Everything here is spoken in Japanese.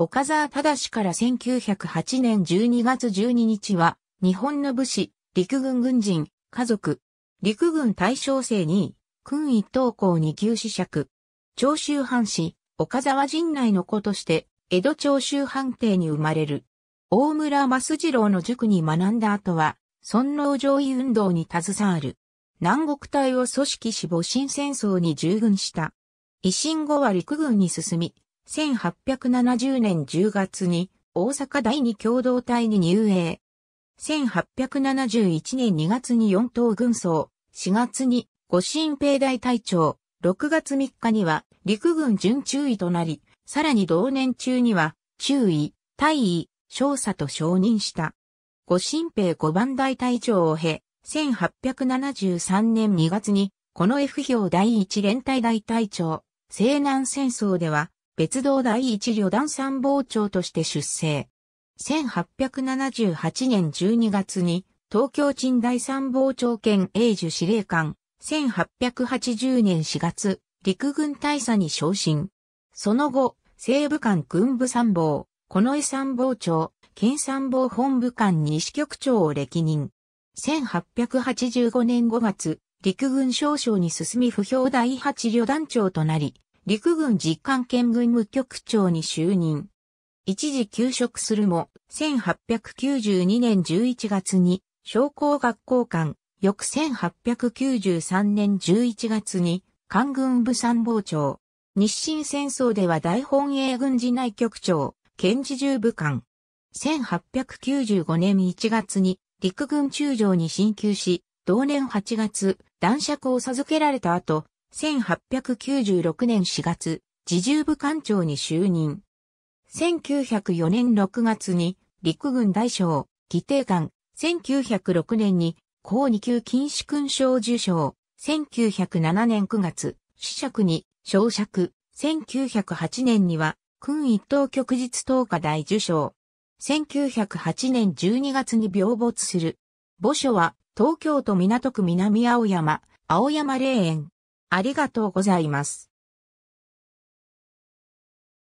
岡沢正から1908年12月12日は、日本の武士、陸軍軍人、家族、陸軍大将生に、位、軍一等校2級子爵、長州藩士、岡沢陣内の子として、江戸長州藩邸に生まれる。大村増次郎の塾に学んだ後は、尊皇攘夷運動に携わる。南国隊を組織し戊辰戦争に従軍した。維新後は陸軍に進み、1870年10月に大阪第二共同体に入営。1871年2月に四等軍曹、4月に五新兵大隊長、6月3日には陸軍準中尉となり、さらに同年中には中尉、大尉、少佐と承認した。五新兵五番大隊長を経、1873年2月に、この F 表第一連隊大隊長、西南戦争では、別動第一旅団参謀長として出征。1878年12月に東京鎮大参謀長兼永寿司令官。1880年4月、陸軍大佐に昇進。その後、西部官軍部参謀、近衛参謀長、県参謀本部官西局長を歴任。1885年5月、陸軍少将に進み不評第8旅団長となり、陸軍実艦県軍務局長に就任。一時休職するも、1892年11月に、商工学校官、翌1893年11月に、官軍部参謀長。日清戦争では大本営軍事内局長、県事重部官。1895年1月に陸軍中将に進級し、同年8月、男爵を授けられた後、1896年4月、自重部艦長に就任。1904年6月に陸軍大将、規定官、1906年に高2級禁止勲章受章、1907年9月、死爵に小尺。1908年には、君一等旭日等下大受賞。1908年12月に病没する。墓所は、東京都港区南青山、青山霊園、ありがとうございます。